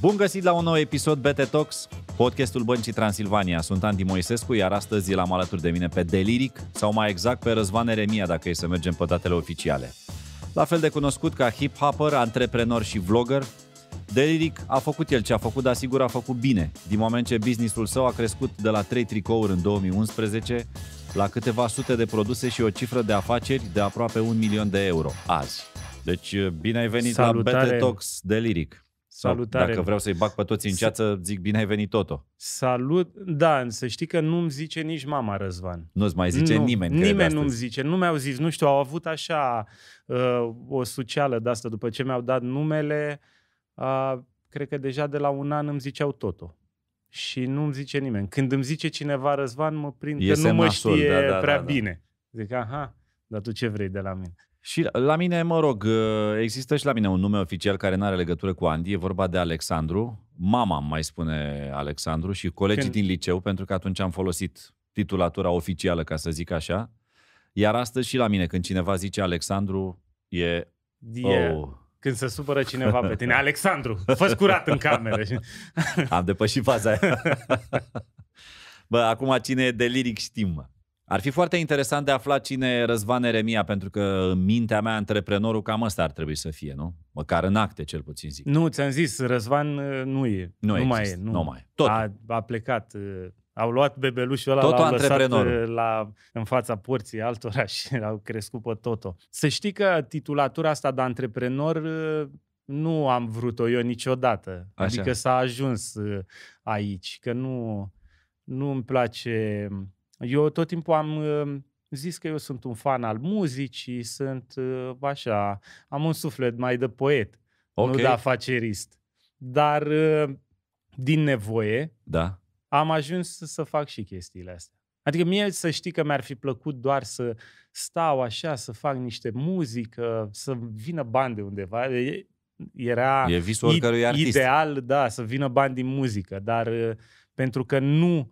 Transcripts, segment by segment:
Bun găsit la un nou episod BT Talks, podcastul Băncii Transilvania. Sunt Andy Moisescu, iar astăzi l-am alături de mine pe Deliric, sau mai exact pe Răzvan Eremia, dacă e să mergem pe datele oficiale. La fel de cunoscut ca hip-hopper, antreprenor și vlogger, Deliric a făcut el ce a făcut, dar sigur a făcut bine, din moment ce businessul său a crescut de la 3 tricouri în 2011 la câteva sute de produse și o cifră de afaceri de aproape un milion de euro azi. Deci bine ai venit Salutare. la BT Talks Deliric. Salutare. dacă vreau să-i bag pe toți în ceață, zic bine ai venit Toto. Salut. Da, să știi că nu-mi zice nici mama Răzvan. Nu-ți mai zice nu, nimeni. Nimeni nu-mi zice. Nu mi-au zis, nu știu, au avut așa uh, o socială de asta după ce mi-au dat numele. Uh, cred că deja de la un an îmi ziceau Toto. Și nu-mi zice nimeni. Când îmi zice cineva Răzvan, mă prind e că nu mă știe da, da, prea da, da. bine. Zic, aha, dar tu ce vrei de la mine? Și la mine, mă rog, uh, există și la mine un nume oficial care nu are legătură cu Andy, e vorba de Alexandru. Mama mai spune Alexandru și colegii Când... din liceu, pentru că atunci am folosit titulatura oficială, ca să zic așa. Iar astăzi și la mine, când cineva zice Alexandru, e... Yeah. Oh. Când se supără cineva pe tine, Alexandru, fă curat în cameră. Am depășit faza aia. Bă, acum cine e de liric știm. Ar fi foarte interesant de aflat cine e Răzvan Eremia, pentru că în mintea mea antreprenorul cam ăsta ar trebui să fie, nu? Măcar în acte, cel puțin zic. Nu, ți-am zis, Răzvan uh, nu e. Nu, nu mai e. Nu. nu mai e. Tot. A, a plecat uh, au luat bebelușul ăla, l-au lăsat uh, la, în fața porții altora și l-au crescut pe Toto. Să știi că titulatura asta de antreprenor nu am vrut-o eu niciodată. Așa. Adică s-a ajuns aici, că nu, nu îmi place eu tot timpul am uh, zis că eu sunt un fan al muzicii, sunt uh, așa, am un suflet mai de poet, okay. nu de afacerist. Dar uh, din nevoie da. am ajuns să fac și chestiile astea. Adică mie să știi că mi-ar fi plăcut doar să stau așa, să fac niște muzică, să vină bani de undeva. Era e visul ideal, da, să vină bani din muzică, dar pentru că nu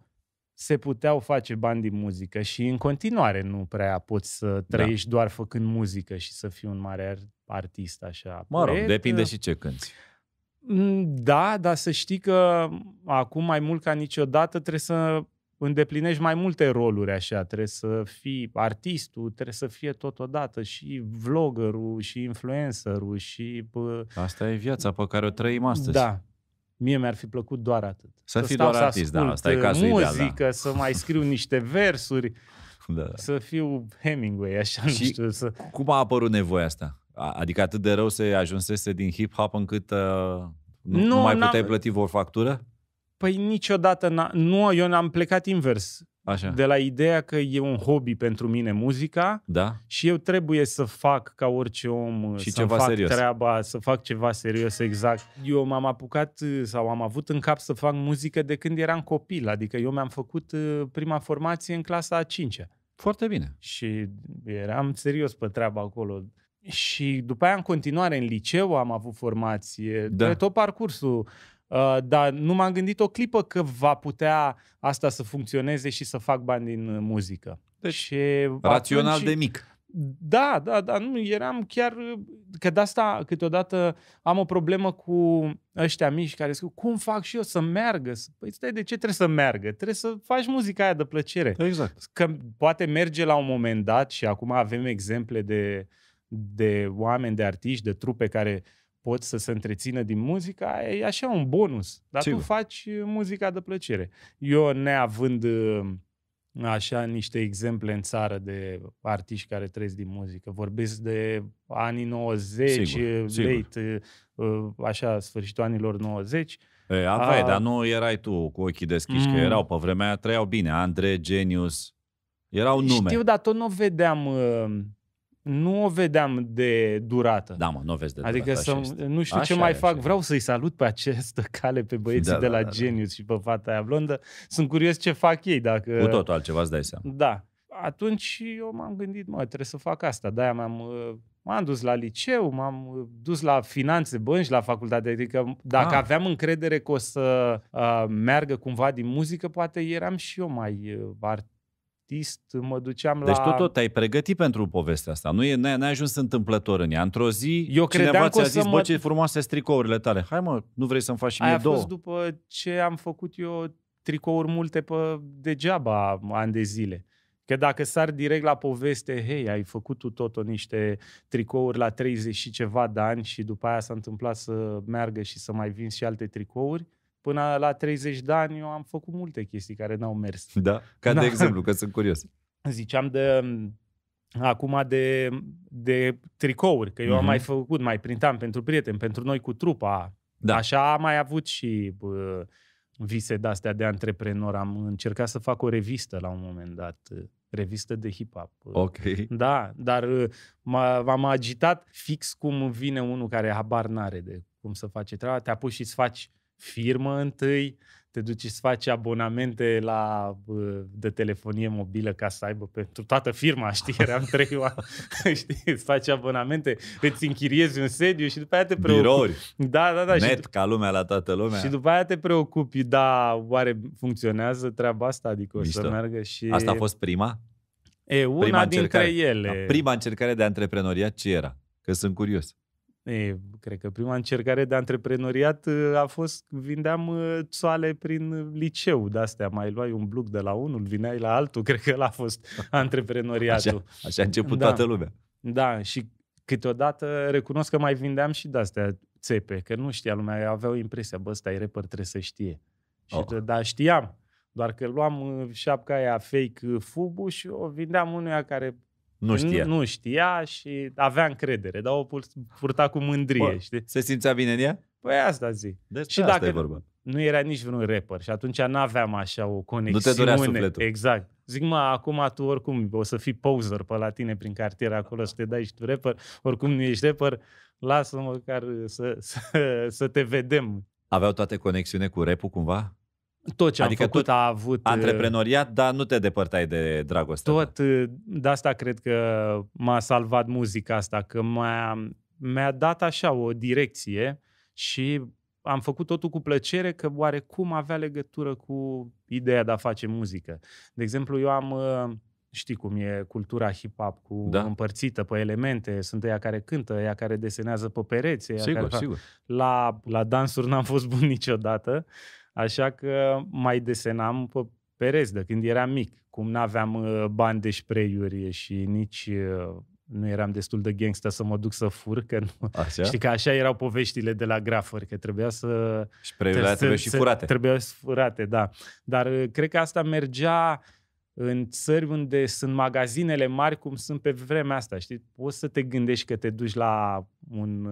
se puteau face bani din muzică și în continuare nu prea poți să da. trăiești da. doar făcând muzică și să fii un mare artist așa. Mă rog, Cred depinde că... Uh, și ce cânti. Mm, da, dar să știi că acum mai mult ca niciodată trebuie să îndeplinești mai multe roluri așa, trebuie să fii artistul, trebuie să fie totodată și vloggerul și influencerul și... Asta e viața pe care o trăim astăzi. Da, Mie mi-ar fi plăcut doar atât. Să, să fi doar artist, da, asta e uh, cazul muzică, ideal, da. să mai scriu niște versuri, da. să fiu Hemingway, așa, și nu știu. Să... cum a apărut nevoia asta? Adică atât de rău se ajunsese din hip-hop încât uh, nu, nu, nu mai puteai plăti o factură? Păi niciodată, n-a... nu, eu am plecat invers. Așa. de la ideea că e un hobby pentru mine muzica da. și eu trebuie să fac ca orice om uh, și să ceva fac serios. treaba, să fac ceva serios exact. Eu m-am apucat uh, sau am avut în cap să fac muzică de când eram copil, adică eu mi-am făcut uh, prima formație în clasa a 5 Foarte bine. Și eram serios pe treaba acolo. Și după aia, în continuare, în liceu am avut formație, da. de tot parcursul Uh, dar nu m-am gândit o clipă că va putea asta să funcționeze și să fac bani din uh, muzică. Deci, și rațional atunci, de mic. Da, da, da, nu, eram chiar, uh, că de asta câteodată am o problemă cu ăștia mici care zic, cum fac și eu să meargă? Păi stai, de ce trebuie să meargă? Trebuie să faci muzica aia de plăcere. Exact. Că poate merge la un moment dat și acum avem exemple de, de oameni, de artiști, de trupe care pot să se întrețină din muzica, e așa un bonus. Dar Sigur. tu faci uh, muzica de plăcere. Eu, neavând uh, așa niște exemple în țară de artiști care trăiesc din muzică, vorbesc de anii 90, uh, sigur, late, sigur. așa, sfârșitul anilor 90, E, aveai, a... dar nu erai tu cu ochii deschiși, mm. că erau pe vremea aia, trăiau bine, Andre, Genius, erau nume. Știu, dar tot nu vedeam uh, nu o vedeam de durată. Da, mă, nu o vezi de adică durată. Adică să, nu știu așa ce mai așa fac, așa. vreau să-i salut pe această cale pe băieții da, de da, la da, da. Genius da. și pe fata aia blondă. Sunt curios ce fac ei. Dacă... Cu totul altceva, îți dai seama. Da. Atunci eu m-am gândit, mă, trebuie să fac asta. De-aia m-am, uh, m-am dus la liceu, m-am uh, dus la finanțe, bănci, la facultate. Adică dacă ah. aveam încredere că o să uh, meargă cumva din muzică, poate eram și eu mai uh, artist artist, mă duceam deci la... Deci tu tot te-ai pregătit pentru povestea asta, nu e, n-ai, n-ai ajuns întâmplător în ea. Într-o zi Eu cineva ți-a zis, mă... bă, ce frumoase tricourile tale, hai mă, nu vrei să-mi faci și mie Aia două. a fost după ce am făcut eu tricouri multe pe degeaba ani de zile. Că dacă sar direct la poveste, hei, ai făcut tu tot niște tricouri la 30 și ceva de ani și după aia s-a întâmplat să meargă și să mai vinzi și alte tricouri, Până la 30 de ani eu am făcut multe chestii care n-au mers. Da? Ca da. de exemplu, că sunt curios. Ziceam de acum de, de tricouri, că eu mm-hmm. am mhm. mai făcut, mai printam pentru prieteni, pentru noi cu trupa. Da. Așa am mai avut și bă, vise de-astea de antreprenor. Am încercat să fac o revistă la un moment dat, revistă de hip-hop. Ok. Da, dar m am agitat fix cum vine unul care habar n-are de cum să face treaba, te apuci și îți faci firmă întâi, te duci să faci abonamente la, de telefonie mobilă ca să aibă pentru toată firma, știi, eram trei oameni, știi, îți faci abonamente, îți închiriezi un sediu și după aia te preocupi. Birouri, da, da, da, net și, ca lumea la toată lumea. Și după aia te preocupi, da, oare funcționează treaba asta, adică Mișto. o să meargă și... Asta a fost prima? E, una prima dintre ele. Prima încercare de antreprenoriat ce era? Că sunt curios. E, cred că prima încercare de antreprenoriat uh, a fost, vindeam țoale uh, prin uh, liceu de-astea, mai luai un bloc de la unul, vineai la altul, cred că l a fost antreprenoriatul. Așa, așa a început da. toată lumea. Da, și câteodată recunosc că mai vindeam și de-astea țepe, că nu știa lumea, aveau impresia, bă, ăsta e trebuie să știe. Și oh. dar da, știam, doar că luam șapca aia fake fubu și o vindeam unuia care nu știa. Nu, știa și avea încredere, dar o purta cu mândrie, Bă, știi? Se simțea bine în ea? Păi asta zic. Deci și dacă vorba. nu era nici vreun rapper și atunci n-aveam așa o conexiune. Nu te sufletul. Exact. Zic, mă, acum tu oricum o să fii poser pe la tine prin cartier acolo să te dai și tu rapper, oricum nu ești rapper, lasă măcar să, să, să te vedem. Aveau toate conexiune cu rap cumva? Tot ce adică am făcut a avut... Uh, antreprenoriat, dar nu te depărtai de dragoste. Tot uh, de asta cred că m-a salvat muzica asta, că m-a, mi-a dat așa o direcție și am făcut totul cu plăcere că oarecum avea legătură cu ideea de a face muzică. De exemplu, eu am, uh, știi cum e cultura hip-hop, cu da. împărțită pe elemente, sunt ea care cântă, ea care desenează pe pereți. Sigur, care sigur. La, la dansuri n-am fost bun niciodată, Așa că mai desenam pe pereți de când eram mic. Cum n-aveam uh, bani de spray și nici uh, nu eram destul de gangsta să mă duc să fur, că nu. Așa? Știi că așa erau poveștile de la grafări, că trebuia să... Și trebuia să, și furate. Trebuia furate, da. Dar uh, cred că asta mergea în țări unde sunt magazinele mari, cum sunt pe vremea asta, știi? Poți să te gândești că te duci la un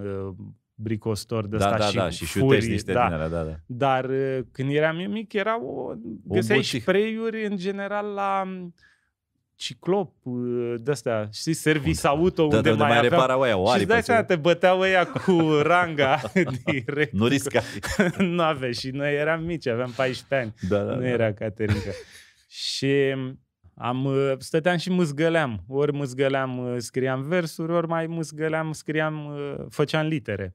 bricostor de da, asta da, și da, și furii, niște da. Din da, da. Dar uh, când eram eu mic, era o, găseai o spray-uri în general la um, ciclop, uh, de-astea, știi, servis auto da, unde da, mai, mai aveau. reparau aia o Și dai seama, te băteau ăia cu ranga direct. Nu risca. nu avea și noi eram mici, aveam 14 ani. Da, da, nu da. era Caterinca. și um, am, uh, stăteam și mâzgăleam. Ori mâzgăleam, uh, scriam versuri, ori mai mâzgăleam, scriam, uh, făceam litere.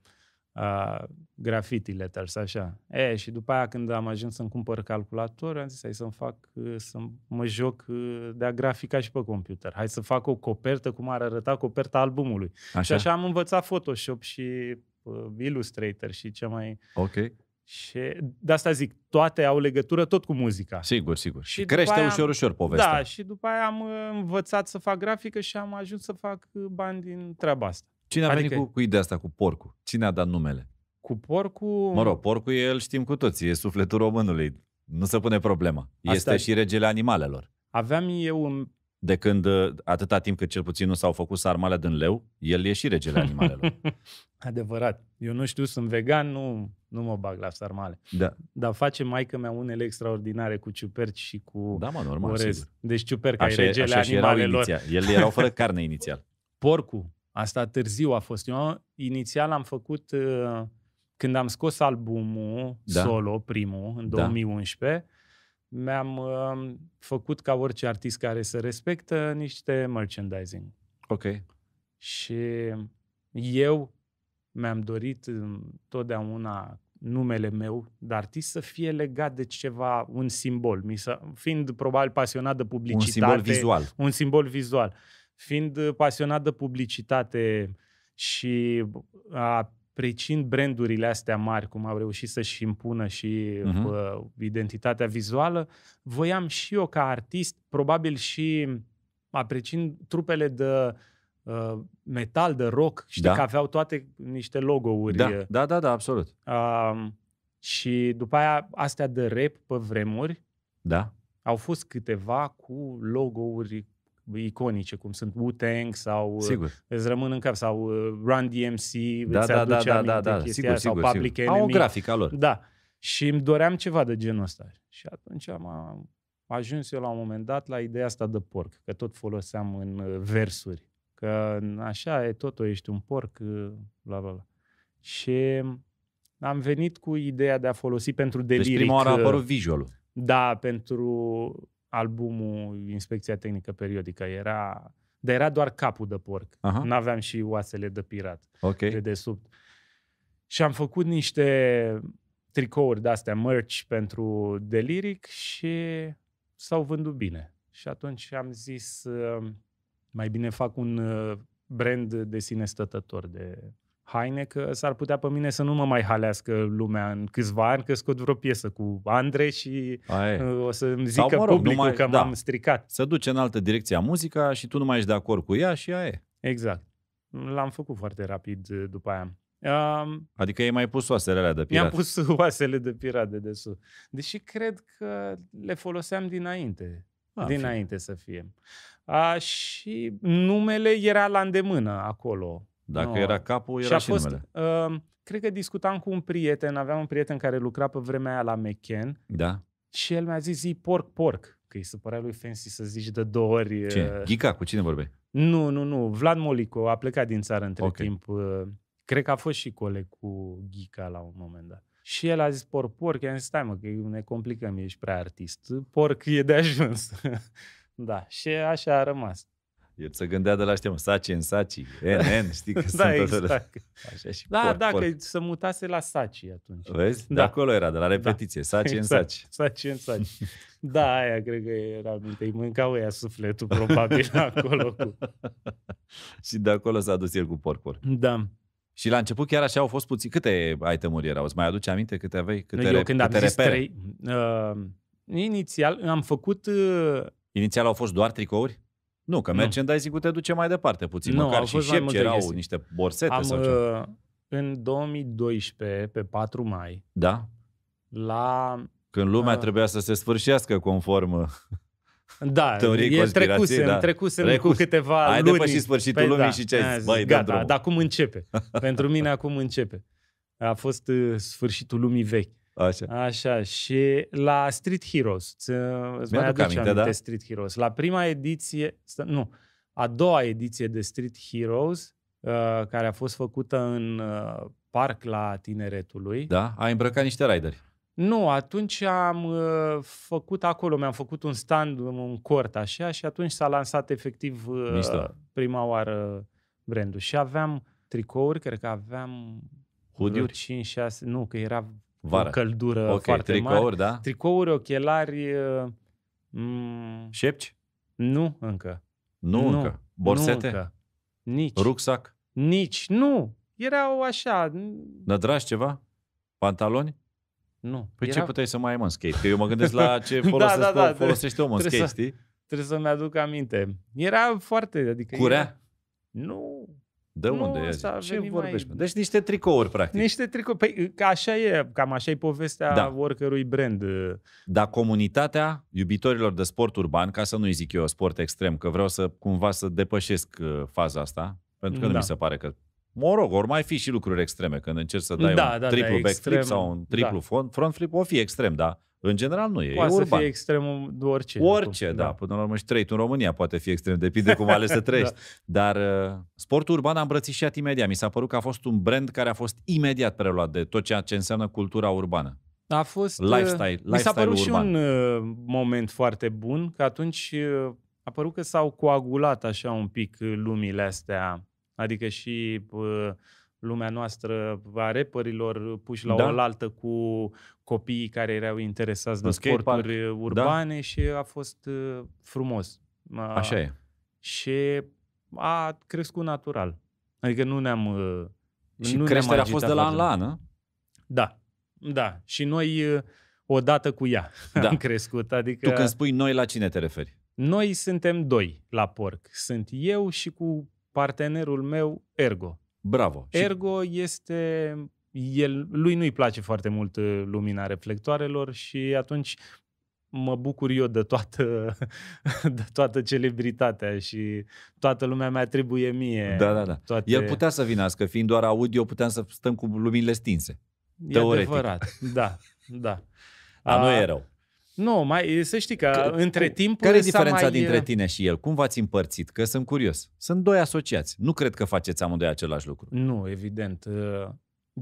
A, graffiti letters, așa. E, și după aia când am ajuns să-mi cumpăr calculator, am zis, hai să-mi fac, să mă joc de-a grafica și pe computer. Hai să fac o copertă cum ar arăta coperta albumului. Așa. Și așa am învățat Photoshop și uh, Illustrator și ce mai... Ok. Și de asta zic, toate au legătură tot cu muzica. Sigur, sigur. Și crește ușor, am, ușor povestea. Da, și după aia am uh, învățat să fac grafică și am ajuns să fac uh, bani din treaba asta. Cine a adică... venit cu, cu ideea asta, cu porcul? Cine a dat numele? Cu porcul... Mă rog, porcul el știm cu toții, e sufletul românului. Nu se pune problema. este asta... și regele animalelor. Aveam eu un... De când, uh, atâta timp cât cel puțin nu s-au făcut sarmale din leu, el e și regele animalelor. Adevărat. Eu nu știu, sunt vegan, nu nu mă bag la sarmale. Da. Dar face că mea unele extraordinare cu ciuperci și cu da, mă, normal, orez. Sigur. Deci ciuperca așa, e regele așa animalelor. Erau El erau fără carne inițial. Porcul. Asta târziu a fost. Eu inițial am făcut, uh, când am scos albumul da. solo, primul, în da. 2011, mi-am uh, făcut ca orice artist care să respectă niște merchandising. Ok. Și eu mi-am dorit mm, totdeauna numele meu de artist să fie legat de ceva, un simbol. Mi s-a, fiind probabil pasionat de publicitate. Un simbol vizual. Un simbol vizual. Fiind pasionat de publicitate și apreciind brandurile astea mari, cum au reușit să-și impună și uh-huh. identitatea vizuală, voiam și eu ca artist, probabil și apreciind trupele de uh, Uh, metal, de rock, știi da. că aveau toate niște logo-uri. Da, da, da, da absolut. Uh, și după aia, astea de rap pe vremuri, da. au fost câteva cu logo-uri iconice, cum sunt Wu-Tang sau uh, sigur. îți rămân în cap, sau uh, Run DMC, da, îți da, da, da, da, da, da, sigur, aia, sigur, sau Public sigur. Enemy. Au o grafică lor. Da. Și îmi doream ceva de genul ăsta. Și atunci am ajuns eu la un moment dat la ideea asta de porc, că tot foloseam în versuri că așa e totul, ești un porc, ă, bla, bla, bla. Și am venit cu ideea de a folosi pentru deliric. Deci prima oară a apărut visualul. Da, pentru albumul Inspecția Tehnică Periodică. Era, dar era doar capul de porc. Nu aveam și oasele de pirat. okay. De desubt. Și am făcut niște tricouri de-astea, merch pentru deliric și s-au vândut bine. Și atunci am zis, ă, mai bine fac un uh, brand de sine stătător de haine, că s-ar putea pe mine să nu mă mai halească lumea în câțiva ani, că scot vreo piesă cu Andre și Aie. Uh, o să-mi zică mă rog, publicul numai, că da. m-am stricat. Să duce în altă direcție a muzica și tu nu mai ești de acord cu ea și aia e. Exact. L-am făcut foarte rapid uh, după aia. Um, adică ai mai pus oasele alea de pirat. Mi-am pus oasele de pirat de desu. Deși cred că le foloseam dinainte. A, dinainte fi. să fie. A, și numele era la îndemână acolo. Dacă no. era capul, era și, și fost, numele. Uh, cred că discutam cu un prieten, aveam un prieten care lucra pe vremea aia la McCann. Da. Și el mi-a zis, zi porc, porc. Că îi se lui Fancy să zici de două ori. Uh... Ce? Ghica? Cu cine vorbeai? Nu, nu, nu. Vlad Molico a plecat din țară între okay. timp. Uh, cred că a fost și coleg cu Ghica la un moment dat. Și el a zis, porc, porc. I-am zis, stai mă, că ne complicăm, ești prea artist. Porc e de ajuns. Da, și așa a rămas. El se gândea de la știu, Saci în Saci, en, știi că da, sunt exact. Așa și da, da, că se mutase la Saci atunci. Vezi? Da. De acolo era, de la da. repetiție, da. Saci exact. în Saci. Saci în Saci. Da, aia cred că era minte. Îi mâncau ea sufletul probabil acolo. Cu... și de acolo s-a dus el cu porcul. Da. Și la început chiar așa au fost puțin. Câte itemuri erau? Îți mai aduce aminte câte aveai? Câte Eu re... când câte am zis trei... Uh, inițial am făcut... Uh, Inițial au fost doar tricouri? Nu, că merchandising-ul te duce mai departe puțin. Nu, Măcar și șepci erau niște borsete Am, sau ceva. Uh, în 2012, pe 4 mai, da? la... Când lumea uh, trebuia să se sfârșească conform uh, da, teoriei e trecuse, da. trecuse cu câteva Ai luni. Ai depășit sfârșitul păi, lumii da, și ce ai zis? Băi, gata, dar cum începe. Pentru mine acum începe. A fost uh, sfârșitul lumii vechi. Așa. Așa, și la Street Heroes, îți mai aduce aminte, da? aminte da? Street Heroes. La prima ediție, nu, a doua ediție de Street Heroes, uh, care a fost făcută în uh, parc la Tineretului. Da, a îmbrăcat niște rideri. Nu, atunci am uh, făcut acolo, mi-am făcut un stand, un cort așa și atunci s-a lansat efectiv Mișto. prima oară brandul. Și aveam tricouri, cred că aveam 5-6, nu, că era Vara. o căldură okay, foarte tricouri, mare. Da? Tricouri, ochelari... Uh, M- mm, Șepci? Nu încă. Nu, nu încă. Borsete? Nu încă. Nici. Rucsac? Nici. Nu. Erau așa... Nădrași ceva? Pantaloni? Nu. Păi era... ce puteai să mai ai, în skate? Că eu mă gândesc la ce folosesc, da, da, da, folosește omul în skate, să, știi? Trebuie să-mi aduc aminte. Era foarte... Adică Curea? Era... Nu. De nu, unde e? Ce vorbești? Mai... Deci niște tricouri, practic. Niște tricouri. Păi așa e, cam așa e povestea da. oricărui brand. Dar comunitatea iubitorilor de sport urban, ca să nu-i zic eu sport extrem, că vreau să cumva să depășesc uh, faza asta, pentru că da. nu mi se pare că Mă rog, ori mai fi și lucruri extreme, când încerci să dai da, un da, da triplu da, backflip sau un da. triplu da. front flip, o fi extrem, da. În general nu e, poate e urban. să fie extremul de orice. Orice, da. da. Până la urmă și trăit în România poate fi extrem, depinde cum ales să trăiești. da. Dar uh, sportul urban a îmbrățișat imediat. Mi s-a părut că a fost un brand care a fost imediat preluat de tot ceea ce înseamnă cultura urbană. A fost... Uh, lifestyle, mi s-a părut urban. și un uh, moment foarte bun, că atunci uh, a părut că s-au coagulat așa un pic uh, lumile astea. Adică și... Uh, lumea noastră a reperilor puși la da. oaltă cu copiii care erau interesați de sporturi park. Da. urbane da. și a fost uh, frumos. Așa e. Și a crescut natural. Adică nu ne-am... Uh, și nu creșterea a fost de la an la an, Da, da. Și noi uh, odată cu ea da. am crescut. Adică... Tu când spui noi, la cine te referi? Noi suntem doi la porc. Sunt eu și cu partenerul meu, Ergo. Bravo. Ergo este... El, lui nu-i place foarte mult uh, lumina reflectoarelor și atunci mă bucur eu de toată, de toată celebritatea și toată lumea mea trebuie mie. Da, da, da. Toate... El putea să vinească, fiind doar audio, puteam să stăm cu luminile stinse. E teoretic. adevărat, da, da. Dar nu e rău. Nu, mai, să știi că, că între timp... Care e diferența mai... dintre uh, tine și el? Cum v-ați împărțit? Că sunt curios. Sunt doi asociați. Nu cred că faceți amândoi același lucru. Nu, evident. Uh,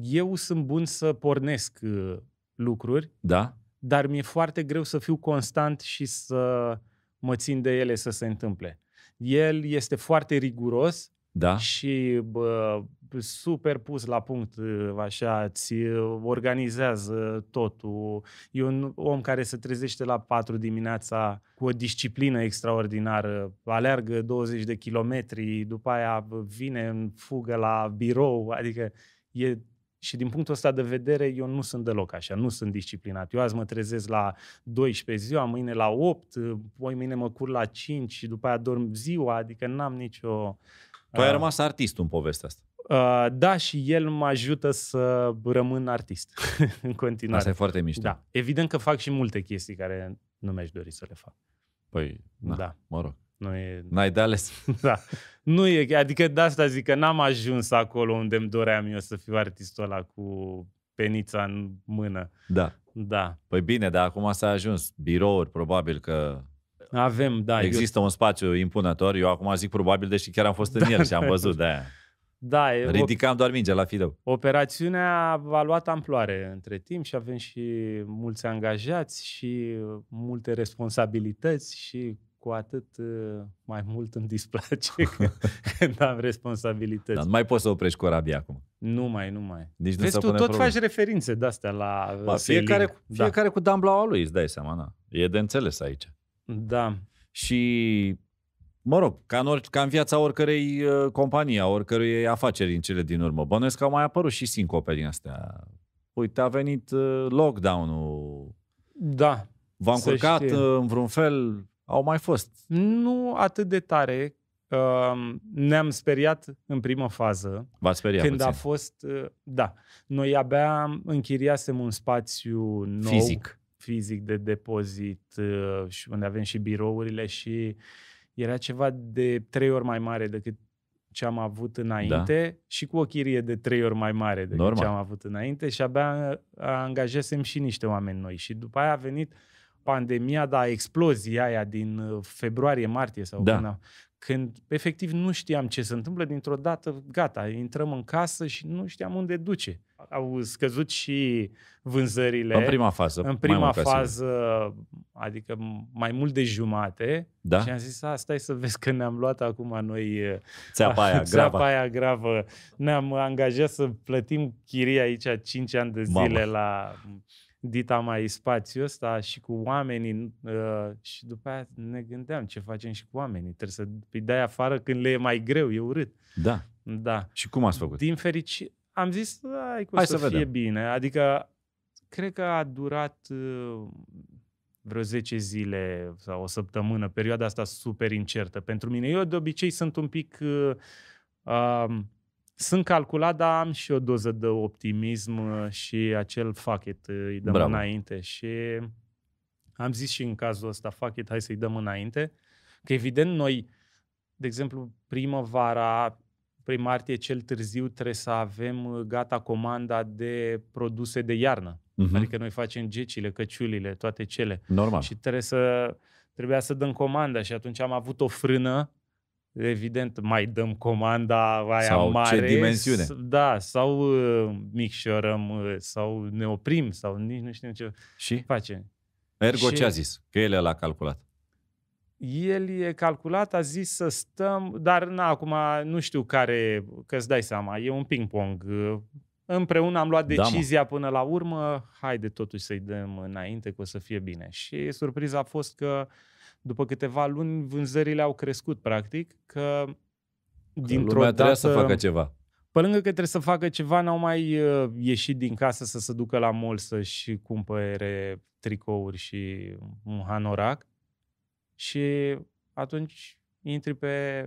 eu sunt bun să pornesc uh, lucruri, da? dar mi-e foarte greu să fiu constant și să mă țin de ele să se întâmple. El este foarte riguros da? și bă, super pus la punct, ă, așa, îți ă, organizează totul. E un om care se trezește la 4 dimineața cu o disciplină extraordinară, aleargă 20 de kilometri, după aia vine în fugă la birou, adică e și din punctul ăsta de vedere, eu nu sunt deloc așa, nu sunt disciplinat. Eu azi mă trezesc la 12 ziua, mâine la 8, voi mâine mă cur la 5 și după aia dorm ziua, adică n-am nicio... Tu ai rămas artist în povestea asta. Uh, da, și el mă ajută să rămân artist în continuare. Asta e foarte mișto. Da. Evident că fac și multe chestii care nu mi-aș dori să le fac. Păi, na, da. mă rog. Nu e... N-ai de ales. da. Nu e, adică de asta zic că n-am ajuns acolo unde îmi doream eu să fiu artistul ăla cu penița în mână. Da. Da. Păi bine, dar acum s-a ajuns. Birouri, probabil că avem, da. Există eu... un spațiu impunător. Eu acum zic probabil, deși chiar am fost în da. el și am da, văzut da. de aia. Da, Ridicam o... doar mingea la fileu. Operațiunea a luat amploare între timp și avem și mulți angajați și multe responsabilități și cu atât uh, mai mult îmi displace când am responsabilități. Dar nu mai poți să oprești corabia acum. Nu mai, nu mai. Deci Vezi, nu tu tot probleme. faci referințe de-astea la uh, ba, fiecare, fiecare da. fiecare cu damblaua lui, îți dai seama, na. E de înțeles aici. Da. Și Mă rog, ca în, or- ca în viața oricărei uh, companii, a oricărei afaceri în cele din urmă. Bănuiesc că au mai apărut și sincope din astea. Uite, a venit uh, lockdown-ul. Da. V-a încurcat știe. Ă, în vreun fel? Au mai fost? Nu atât de tare. Uh, ne-am speriat în primă fază. V-ați speriat Când puțin. a fost... Uh, da. Noi abia închiriasem un spațiu nou. Fizic. Fizic de depozit uh, și unde avem și birourile și uh, era ceva de trei ori mai mare decât ce am avut înainte da. și cu o chirie de trei ori mai mare decât Normal. ce am avut înainte și abia angajasem și niște oameni noi. Și după aia a venit pandemia, da, explozia aia din uh, februarie, martie sau da. Când efectiv nu știam ce se întâmplă, dintr-o dată, gata, intrăm în casă și nu știam unde duce. Au scăzut și vânzările. În prima fază. În prima fază, adică mai mult de jumate. Da? Și am zis, a, stai să vezi că ne-am luat acum noi țeapa aia, țeapa aia gravă. Ne-am angajat să plătim chiria aici 5 ani de zile Mama. la dita mai spațiu ăsta și cu oamenii uh, și după aia ne gândeam ce facem și cu oamenii. Trebuie să îi dai afară când le e mai greu, e urât. Da. Da. Și cum ați făcut? Din fericire, am zis, ai cum Hai să, să fie bine. Adică, cred că a durat uh, vreo 10 zile sau o săptămână, perioada asta super incertă pentru mine. Eu de obicei sunt un pic... Uh, sunt calculat, dar am și o doză de optimism uh, și acel fuck it, uh, îi dăm Bravo. înainte. Și am zis și în cazul ăsta, fuck it, hai să-i dăm înainte. Că evident noi, de exemplu, primăvara, prin martie cel târziu trebuie să avem uh, gata comanda de produse de iarnă. Uh-huh. Adică noi facem gecile, căciulile, toate cele. Normal. Și trebuie să, trebuia să dăm comanda și atunci am avut o frână evident mai dăm comanda aia sau mare. ce dimensiune. Da, sau uh, micșorăm, uh, sau ne oprim, sau nici nu știm ce și? face. Ergo și... ce a zis? Că el l-a calculat. El e calculat, a zis să stăm, dar na, acum nu știu care, că îți dai seama, e un ping-pong. Împreună am luat da, decizia da, până la urmă, haide totuși să-i dăm înainte, că o să fie bine. Și surpriza a fost că uh, după câteva luni vânzările au crescut practic, că, că dintr-o lumea dată... să facă ceva. Pe lângă că trebuie să facă ceva, n-au mai uh, ieșit din casă să se ducă la mall să-și cumpere tricouri și un hanorac. Și atunci intri pe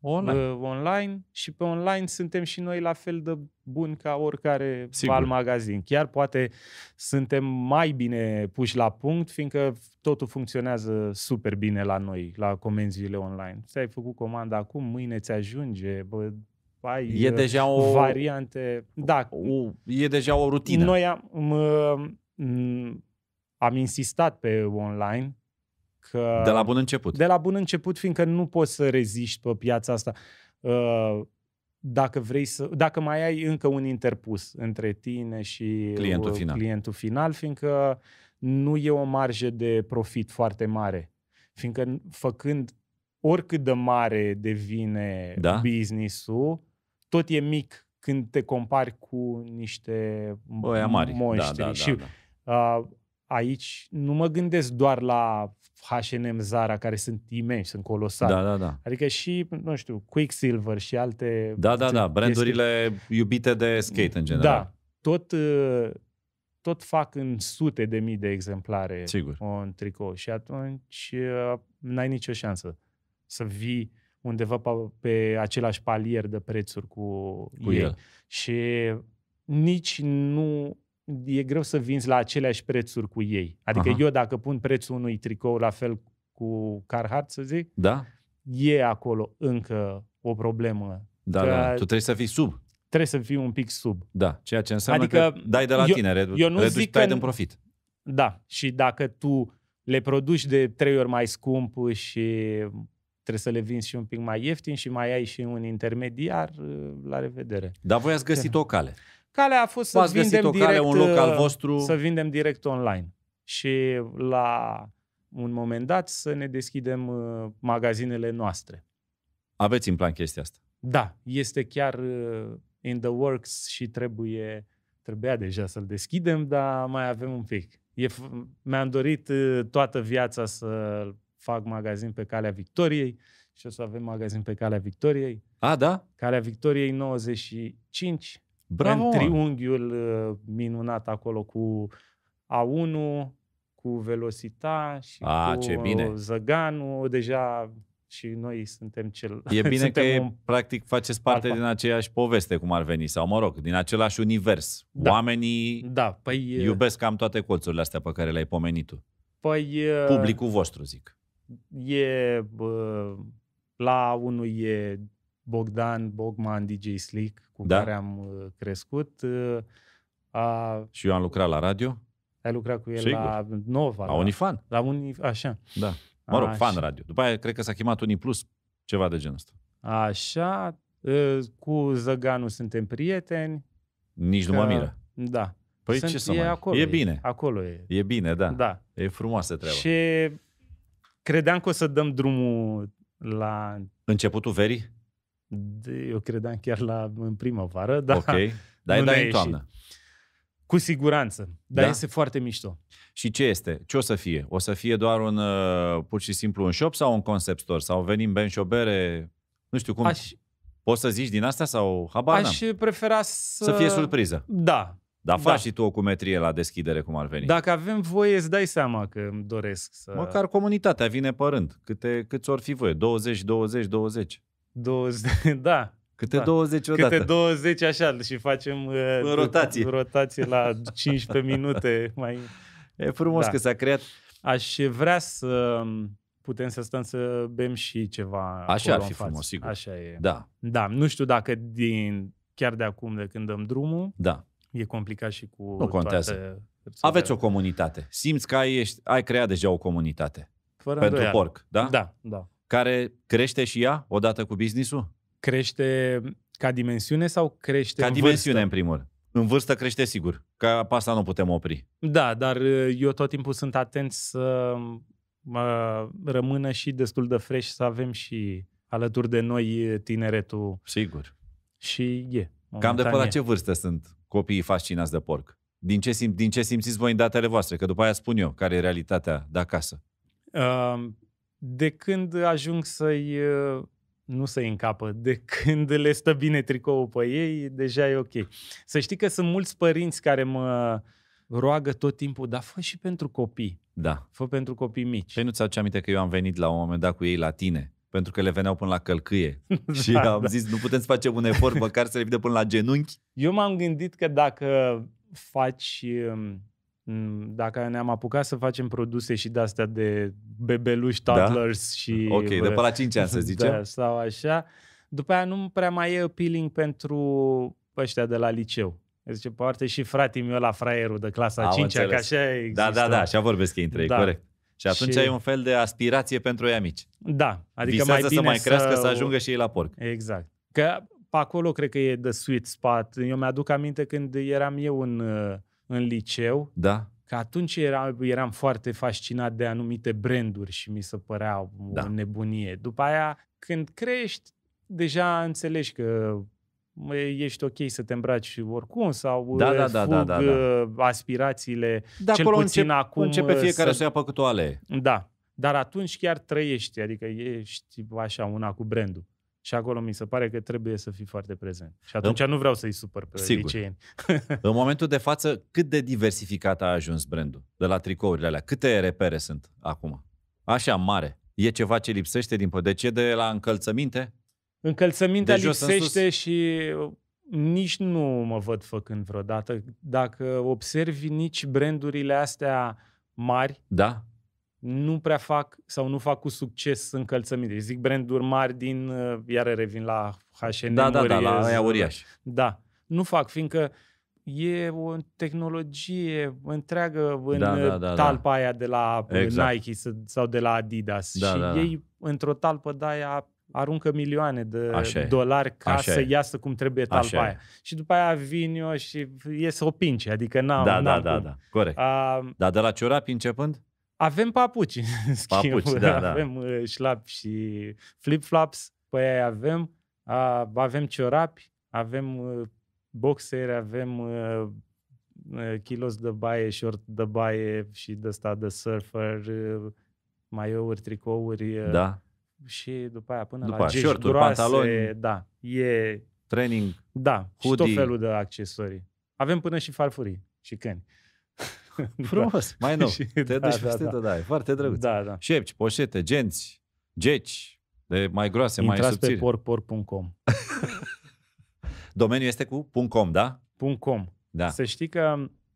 online. Uh, online și pe online suntem și noi la fel de buni ca oricare val magazin. Chiar poate suntem mai bine puși la punct, fiindcă totul funcționează super bine la noi, la comenziile online. Ți-ai făcut comanda acum, mâine ți ajunge, bă, ai e uh, deja o variante. Da, o, e deja o rutină. Noi am, am insistat pe online că... De la bun început. De la bun început, fiindcă nu poți să reziști pe piața asta. Uh, dacă vrei să, dacă mai ai încă un interpus între tine și clientul uh, final, clientul final fiindcă nu e o marjă de profit foarte mare. Fiindcă făcând oricât de mare devine da? business-ul, tot e mic când te compari cu niște Băia mari. Da, da, da, și da. da. Uh, aici nu mă gândesc doar la H&M, Zara, care sunt imensi, sunt colosale. Da, da, da. Adică și, nu știu, Quicksilver și alte... Da, da, da, brandurile iubite de skate în da. general. Da, tot, uh, tot fac în sute de mii de exemplare Sigur. un tricou și atunci uh, n-ai nicio șansă să vii undeva pe, pe același palier de prețuri cu, cu ei. El. Și nici nu e greu să vinzi la aceleași prețuri cu ei. Adică Aha. eu dacă pun prețul unui tricou la fel cu Carhartt, să zic, da. e acolo încă o problemă. Da, da, da. că da, tu trebuie să fii sub. Trebuie să fii un pic sub. Da, ceea ce înseamnă adică că dai de la eu, tine, redu- eu nu reduci zic tai că... din profit. Da, și dacă tu le produci de trei ori mai scump și trebuie să le vinzi și un pic mai ieftin și mai ai și un intermediar, la revedere. Dar voi ați găsit o cale. Calea a fost să vindem, direct, un loc al uh, vostru. să vindem direct online. Și la un moment dat să ne deschidem uh, magazinele noastre. Aveți în plan chestia asta? Da, este chiar uh, in the works și trebuie, trebuia deja să-l deschidem, dar mai avem un pic. E, mi-am dorit toată viața să fac magazin pe Calea Victoriei și o să avem magazin pe Calea Victoriei. A, da? Calea Victoriei 95, Bravo, în triunghiul uh, minunat acolo cu A1, cu Velocita și A, cu ce bine. Zăganu, deja și noi suntem cel... E bine că un... practic faceți parte Alpa. din aceeași poveste, cum ar veni, sau mă rog, din același univers. Da. Oamenii da, păi, uh, iubesc cam toate colțurile astea pe care le-ai pomenit tu. Păi, uh, Publicul vostru, zic. E... Bă, la unul e Bogdan, Bogman, DJ Slick, cu da. care am uh, crescut. Uh, a... Și eu am lucrat la radio? Ai lucrat cu el Sigur. la Nova. La, la Unifan. La Unif... Așa. Da. Mă rog, Așa. fan radio. După aia cred că s-a chemat unii Plus, ceva de genul ăsta. Așa. Uh, cu Zăganu suntem prieteni. Nici că... nu mă miră. Da. Păi Sunt, ce să e, mai... acolo, e bine. Acolo e. E bine, da. da. E frumoasă treaba. Și credeam că o să dăm drumul la... Începutul verii? De, eu credeam chiar la, în primăvară, dar Ok, dar dai în toamnă. Cu siguranță, dar da? este foarte mișto. Și ce este? Ce o să fie? O să fie doar un, uh, pur și simplu un shop sau un concept store? Sau venim ben și o bere? Nu știu cum. Aș... Poți să zici din asta sau habar Aș n-am. prefera să... Să fie surpriză. Da. Dar faci da. și tu o cumetrie la deschidere, cum ar veni. Dacă avem voie, îți dai seama că îmi doresc să... Măcar comunitatea vine părând. Câte, câți ori fi voie? 20, 20, 20. 20, da. Câte da. 20 odată. Câte 20 așa și facem uh, în rotație. rotație la 15 minute. Mai... E frumos da. că s-a creat. Aș vrea să um, putem să stăm să bem și ceva. Așa ar fi față. frumos, sigur. Așa e. Da. Da, nu știu dacă din chiar de acum, de când dăm drumul, da. e complicat și cu Nu contează. Toate... Aveți o comunitate. Simți că ai, ești, ai creat deja o comunitate. Fără Pentru îndoială. porc, da? Da, da care crește și ea odată cu businessul? Crește ca dimensiune sau crește Ca în dimensiune, vârstă? în primul rând. În vârstă crește sigur, că asta nu putem opri. Da, dar uh, eu tot timpul sunt atent să mă, rămână și destul de fresh, să avem și alături de noi uh, tineretul. Sigur. Și e. Cam de până la ce vârstă sunt copiii fascinați de porc? Din ce, sim- din ce simțiți voi în datele voastre? Că după aia spun eu care e realitatea de acasă. Uh, de când ajung să-i, uh, nu să-i încapă, de când le stă bine tricoul pe ei, deja e ok. Să știi că sunt mulți părinți care mă roagă tot timpul, dar fă și pentru copii. Da. Fă pentru copii mici. Păi nu-ți aduce aminte că eu am venit la un moment dat cu ei la tine? pentru că le veneau până la călcâie. da, și am da. zis, nu putem să facem un efort, măcar să le vedem până la genunchi. Eu m-am gândit că dacă faci um, Mm, dacă ne-am apucat să facem produse și de-astea de bebeluși, toddlers da? și... Ok, de pe la 5 ani să da, zicem. Da, sau așa. După aia nu prea mai e appealing pentru ăștia de la liceu. Zice, poate și fratele meu la fraierul de clasa Am 5 înțeles. că așa există. Da, da, da, așa vorbesc ei între ei, da. corect. Și atunci și... ai un fel de aspirație pentru ei amici. Da, adică Visează mai bine să mai crească, să... să ajungă și ei la porc. Exact. Că acolo cred că e the sweet spot. Eu mi-aduc aminte când eram eu în... Uh, în liceu, da. că atunci era, eram foarte fascinat de anumite branduri și mi se părea o da. nebunie. După aia, când crești, deja înțelegi că ești ok să te îmbraci oricum sau da, da, da, fug da, da, da. Uh, aspirațiile, da, cel acolo puțin încep, acum. începe uh, fiecare să, să ia păcătoale. Da, dar atunci chiar trăiești, adică ești așa una cu brandul. Și acolo mi se pare că trebuie să fii foarte prezent. Și atunci în... nu vreau să-i supăr pe liceeni. în momentul de față, cât de diversificat a ajuns brandul de la tricourile alea? Câte repere sunt acum? Așa, mare. E ceva ce lipsește din... De ce? De la încălțăminte? Încălțămintea de lipsește în și uh, nici nu mă văd făcând vreodată. Dacă observi nici brandurile astea mari, da? nu prea fac sau nu fac cu succes încălțăminte. Zic branduri mari din, uh, iar revin la H&M. Da, da, da, la aia uriaș. Da, nu fac, fiindcă e o tehnologie întreagă în da, da, da, da. talpa da. aia de la exact. Nike sau de la Adidas da, și da, da. ei într-o talpă de aia aruncă milioane de Așa dolari ca Așa să e. iasă cum trebuie talpa Așa aia. E. Și după aia vin eu și iese o pince, adică n-am... Da, da n-am da, da, da, corect. A, Dar de la ciorapi începând? Avem papuci, în schimb. Papuci, da, da. Avem da. șlapi și flip-flops, pe păi aia avem, avem ciorapi, avem uh, boxeri, avem kilos uh, de baie, short de baie și de asta de surfer, maiouri, tricouri. Da. Și după aia până după la aia, short groase, pantaloni, da, e... Training, Da, hoodie. și tot felul de accesorii. Avem până și farfurii și câini. Da. Frumos. Da. Mai nou. și, te da, duci da, peste, da, da. da, e foarte drăguț. Da, da. Șepci, poșete, genți, geci, de mai groase, Intrați mai subțiri. pe porpor.com. Domeniul este cu .com, da? .com. Da. Să știi că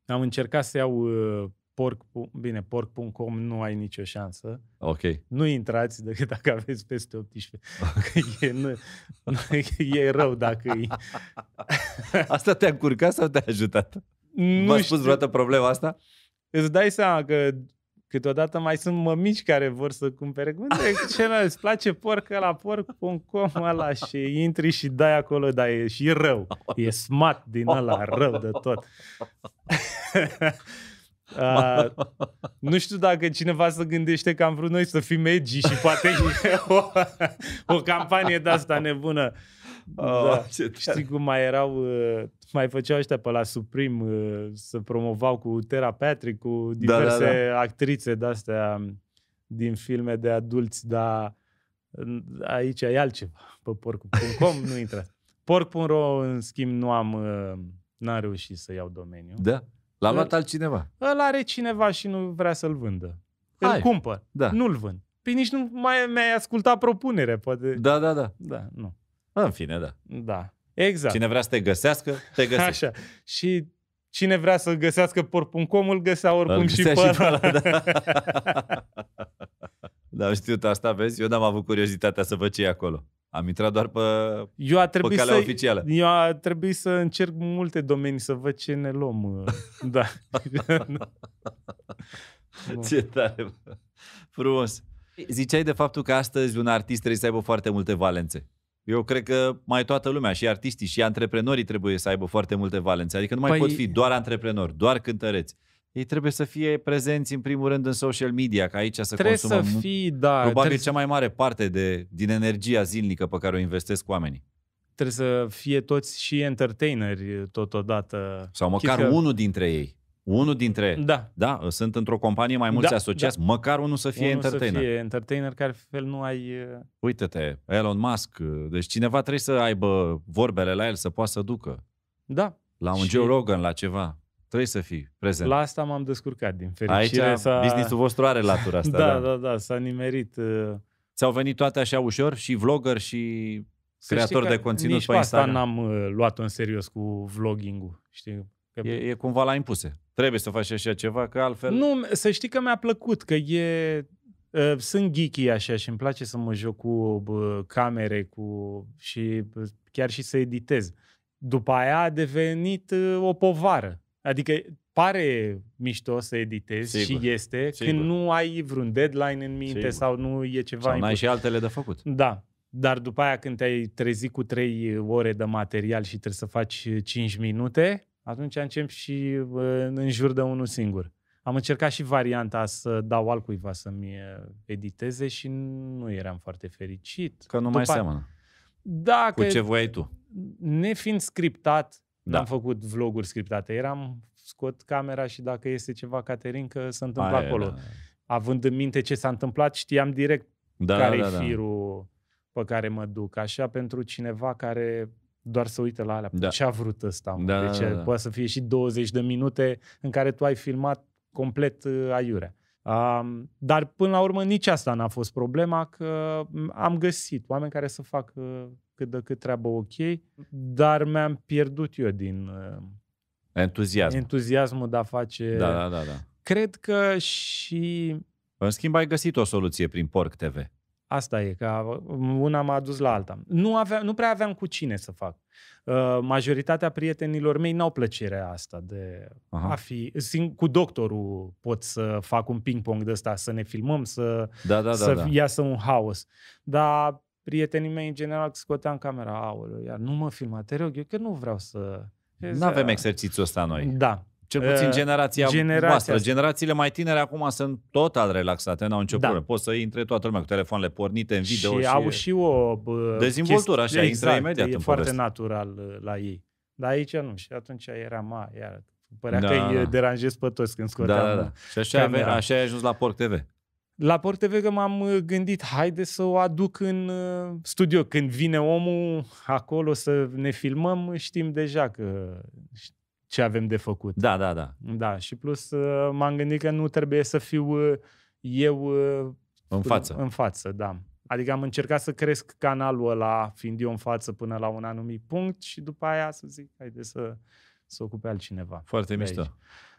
am încercat să iau uh, porc, bine, porc.com nu ai nicio șansă. Ok. Nu intrați decât dacă aveți peste 18. e, nu, e rău dacă e. Asta te-a încurcat sau te-a ajutat? Nu v ați spus vreodată problema asta? Îți dai seama că câteodată mai sunt mămici care vor să cumpere. Unde celălalt îți place porc la porc, concom ăla și intri și dai acolo, dar e și rău. E smat din ăla, rău de tot. Uh, nu știu dacă cineva să gândește că am vrut noi să fim edgy și poate o, o campanie de asta nebună. Uh, da. Ah, da. Știi cum mai erau, uh, mai făceau ăștia pe la Supreme, uh, să promovau cu Tera Patrick, cu diverse da, da, da. actrițe de-astea din filme de adulți, dar mm, aici e altceva. Pe porcu.com nu intră. Porc.ro, în schimb, nu am, uh, n-am reușit să iau domeniu. Da. L-a luat altcineva. Îl are cineva și nu vrea să-l vândă. Hai. Îl cumpăr, da. nu-l vând. Păi nici nu mai mi-ai ascultat propunerea, poate. Da, da, da. Da, nu. În fine, da. Da. Exact. Cine vrea să te găsească, te găsește. Așa. Și cine vrea să găsească porpuncom, îl găsea oricum îl găsea și pe ăla. Da. da, știu asta, vezi? Eu n-am avut curiozitatea să văd ce e acolo. Am intrat doar pe, eu a pe calea să, oficială. Eu a trebuit să încerc multe domenii să văd ce ne luăm. da. ce tare. Frumos. Ziceai de faptul că astăzi un artist trebuie să aibă foarte multe valențe. Eu cred că mai toată lumea, și artiștii, și antreprenorii trebuie să aibă foarte multe valențe. Adică nu mai păi... pot fi doar antreprenori, doar cântăreți. Ei trebuie să fie prezenți în primul rând în social media, ca aici să trebuie consumăm să fii, da, probabil trebuie... cea mai mare parte de, din energia zilnică pe care o investesc oamenii. Trebuie să fie toți și entertaineri totodată. Sau măcar Chica... unul dintre ei. Unul dintre... Da. Da, sunt într-o companie mai mulți da, asociați, da. măcar unul să fie unul entertainer. să fie entertainer, care fel nu ai... Uh, Uite-te, Elon Musk, uh, deci cineva trebuie să aibă vorbele la el, să poată să ducă. Da. La un și... Joe Rogan, la ceva. Trebuie să fii prezent. La asta m-am descurcat, din fericire. Aici s-a... business-ul vostru are latura asta. da, da, da, da, s-a nimerit. Uh, Ți-au venit toate așa ușor? Și vlogger și să creator de conținut nici pe Instagram? asta n-am luat-o în serios cu vlogging-ul. Știi? Că... E, e cumva la impuse. Trebuie să faci așa ceva, că altfel... Nu, să știi că mi-a plăcut, că e... Ă, sunt geeky așa și îmi place să mă joc cu camere cu și chiar și să editez. După aia a devenit ă, o povară. Adică pare mișto să editezi Sigur. și este Sigur. când nu ai vreun deadline în minte Sigur. sau nu e ceva... Sau n-ai și altele de făcut. Da. Dar după aia când te-ai trezit cu trei ore de material și trebuie să faci 5 ă, minute, atunci încep și în jur de unul singur. Am încercat și varianta să dau altcuiva să-mi editeze și nu eram foarte fericit. Că nu După mai seamănă. Da, Cu ce voiai tu. Nefiind scriptat, da. am făcut vloguri scriptate. Eram, scot camera și dacă este ceva, Caterin, că se întâmplă Aia, acolo. Da. da, da. Având în minte ce s-a întâmplat, știam direct da, care e da, da. firul pe care mă duc. Așa, pentru cineva care doar să uite la alea. Da. Ce a vrut ăsta? Mă? Da, deci, da, da. poate să fie și 20 de minute în care tu ai filmat complet uh, aiurea. Uh, dar până la urmă nici asta n-a fost problema, că am găsit oameni care să facă uh, cât de cât treabă ok, dar mi-am pierdut eu din uh, entuziasm. entuziasmul de a face... Da, da, da, da. Cred că și... În schimb ai găsit o soluție prin Porc TV. Asta e, că una m-a dus la alta. Nu, avea, nu prea aveam cu cine să fac. Uh, majoritatea prietenilor mei n-au plăcerea asta de Aha. a fi... Sing- cu doctorul pot să fac un ping-pong de ăsta, să ne filmăm, să, da, da, să da, da. iasă un haos. Dar prietenii mei, în general, scoteam camera, aoleu, iar nu mă filma, te rog, eu că nu vreau să... Nu avem exercițiul ăsta noi. Da. Cel puțin eh, generația, generația voastră. Generațiile mai tinere acum sunt total relaxate, n-au nicio da. Poți să intre toată lumea cu telefoanele pornite în video. Și, și au și o... Bă, dezvoltură, așa, exact, intră imediat e în foarte poveste. natural uh, la ei. Dar aici nu. Și atunci era ma, iar Părea da. că da, îi da. deranjez pe toți când da, scoteam. Da, da, da. Și așa, ave, așa ai ajuns la Porc TV. La Porc TV că m-am uh, gândit, haide să o aduc în uh, studio. Când vine omul acolo să ne filmăm, știm deja că ce avem de făcut. Da, da, da. Da, și plus uh, m-am gândit că nu trebuie să fiu uh, eu uh, în față. În față, da. Adică am încercat să cresc canalul ăla, fiind eu în față până la un anumit punct și după aia să zic, haide să să ocupe altcineva. Foarte mișto.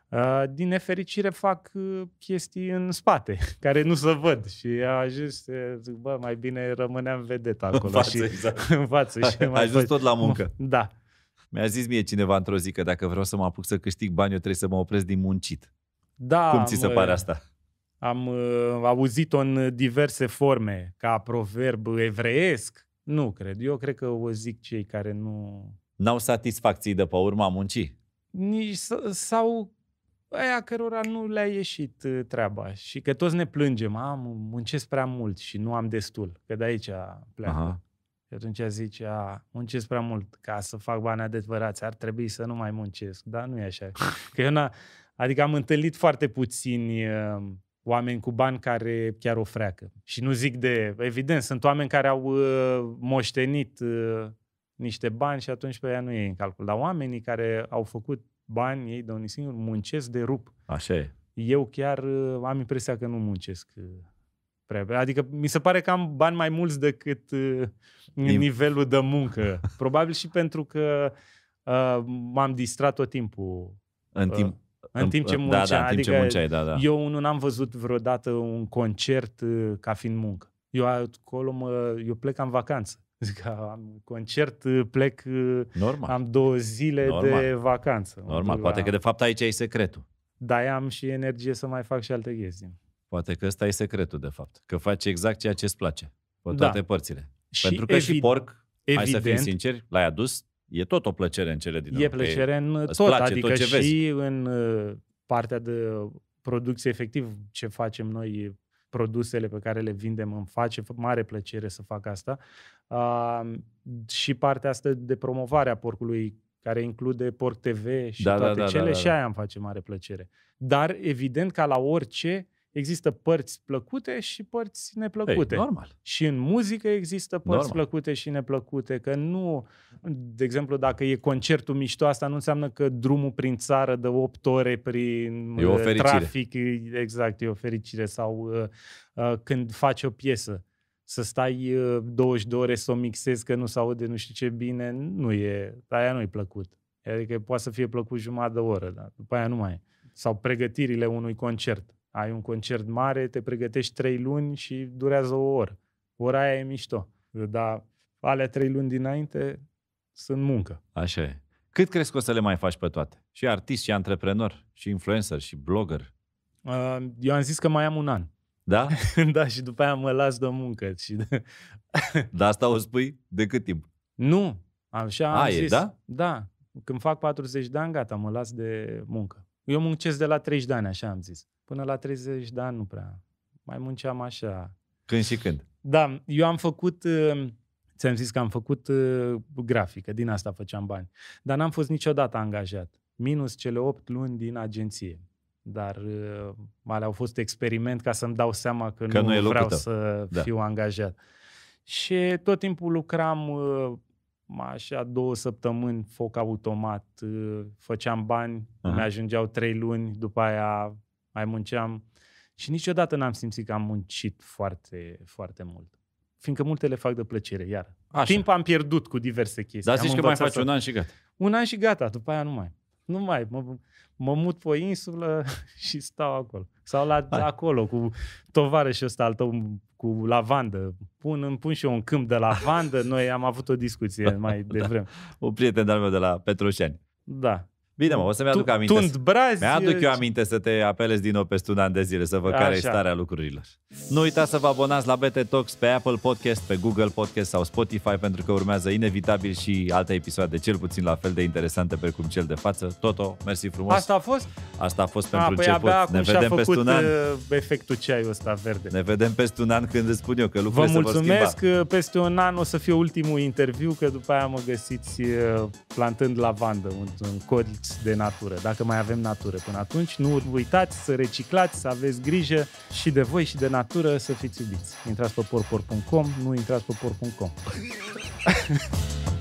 Aici. Din nefericire fac chestii în spate, care nu se văd și ajuns, zic, bă, mai bine rămâneam vedet acolo. Exact. În față, și, exact. în față. Și ajuns tot la muncă. Da. Mi-a zis mie cineva într-o zi că dacă vreau să mă apuc să câștig bani, eu trebuie să mă opresc din muncit. Da. Cum ți se mă, pare asta? Am uh, auzit-o în diverse forme, ca proverb evreiesc. Nu cred. Eu cred că o zic cei care nu... N-au satisfacții de pe urma muncii? Nici, sau aia cărora nu le-a ieșit uh, treaba și că toți ne plângem, am muncesc prea mult și nu am destul, că de aici pleacă. Aha. Și atunci zice, a, muncesc prea mult ca să fac bani adevărați, ar trebui să nu mai muncesc. Dar nu e așa. Că eu adică am întâlnit foarte puțini uh, oameni cu bani care chiar o freacă. Și nu zic de... Evident, sunt oameni care au uh, moștenit uh, niște bani și atunci pe ea nu e în calcul. Dar oamenii care au făcut bani ei de unii singuri muncesc de rup. Așa e. Eu chiar uh, am impresia că nu muncesc. Uh, prea. Adică mi se pare că am bani mai mulți decât uh, nivelul de muncă. Probabil și pentru că uh, m-am distrat tot timpul. În uh, timp, uh, în, timp ce munceam. Da, da, în timp adică ce munceai, da, da. Eu nu n-am văzut vreodată un concert uh, ca fiind muncă. Eu acolo mă, eu plec în vacanță. Zic că ah, am concert, uh, plec, uh, Normal. am două zile Normal. de vacanță. Normal, poate la... că de fapt aici e secretul. Da, am și energie să mai fac și alte chestii. Poate că ăsta e secretul, de fapt. Că faci exact ceea ce îți place. Pe da. toate părțile. Și Pentru că evi- și porc, evident, hai să fim sinceri, l-ai adus, e tot o plăcere în cele din urmă. E plăcere în tot, place, adică tot ce și vezi. în uh, partea de producție, efectiv, ce facem noi, produsele pe care le vindem, îmi face mare plăcere să fac asta. Uh, și partea asta de promovare a porcului, care include Porc TV și da, da, toate da, da, cele, da, da, da. și aia îmi face mare plăcere. Dar, evident, ca la orice, există părți plăcute și părți neplăcute. Ei, normal. Și în muzică există părți normal. plăcute și neplăcute, că nu, de exemplu, dacă e concertul mișto, asta nu înseamnă că drumul prin țară de 8 ore prin e o uh, trafic, exact, e o fericire, sau uh, uh, când faci o piesă să stai 20 uh, de ore să o mixezi că nu se aude nu știu ce bine, nu e, aia nu-i plăcut. Adică poate să fie plăcut jumătate de oră, dar după aia nu mai e. Sau pregătirile unui concert ai un concert mare, te pregătești trei luni și durează o oră. Ora aia e mișto. Dar alea trei luni dinainte sunt muncă. Așa e. Cât crezi că o să le mai faci pe toate? Și artist, și antreprenor, și influencer, și blogger. Uh, eu am zis că mai am un an. Da? da, și după aia mă las de muncă. Și de... Dar asta o spui de cât timp? Nu, așa A, zis. e, da? Da, când fac 40 de ani, gata, mă las de muncă. Eu muncesc de la 30 de ani, așa am zis. Până la 30 de ani nu prea. Mai munceam așa. Când și când. Da, eu am făcut, uh, ți-am zis că am făcut uh, grafică, din asta făceam bani. Dar n-am fost niciodată angajat, minus cele 8 luni din agenție. Dar uh, ale au fost experiment ca să-mi dau seama că, că nu, nu vreau să da. fiu angajat. Și tot timpul lucram așa două săptămâni foc automat, uh, făceam bani, uh-huh. mi-ajungeau trei luni, după aia mai munceam și niciodată n-am simțit că am muncit foarte, foarte mult. Fiindcă multe le fac de plăcere, iar. Așa. Timp am pierdut cu diverse chestii. Dar zici am că mai faci să... un an și gata. Un an și gata, după aia nu mai nu mai, mă, mă mut pe o insulă și stau acolo. Sau la, Hai. acolo, cu tovarășul ăsta al tău, cu lavandă. Pun, îmi pun și eu un câmp de lavandă. Noi am avut o discuție da. mai devreme. da. O prieten al meu de la Petroșani. Da, Bine, mă, o să-mi aduc aminte. Tund brazi. Mi-aduc eu aminte să te apelezi din nou peste un an de zile, să vă care e starea lucrurilor. Nu uita să vă abonați la BT Talks pe Apple Podcast, pe Google Podcast sau Spotify, pentru că urmează inevitabil și alte episoade, cel puțin la fel de interesante precum cel de față. Toto, mersi frumos. Asta a fost? Asta a fost pentru a, pentru păi început. Abia ne vedem peste un an. Uh, efectul ceaiul ăsta verde. Ne vedem peste un an când îți spun eu că lucrurile Vă mulțumesc că uh, peste un an o să fie ultimul interviu, că după aia mă găsiți uh, plantând lavandă, în, un cod mult de natură, dacă mai avem natură. Până atunci, nu uitați să reciclați, să aveți grijă și de voi și de natură să fiți iubiți. Intrați pe porpor.com, nu intrați pe porpor.com.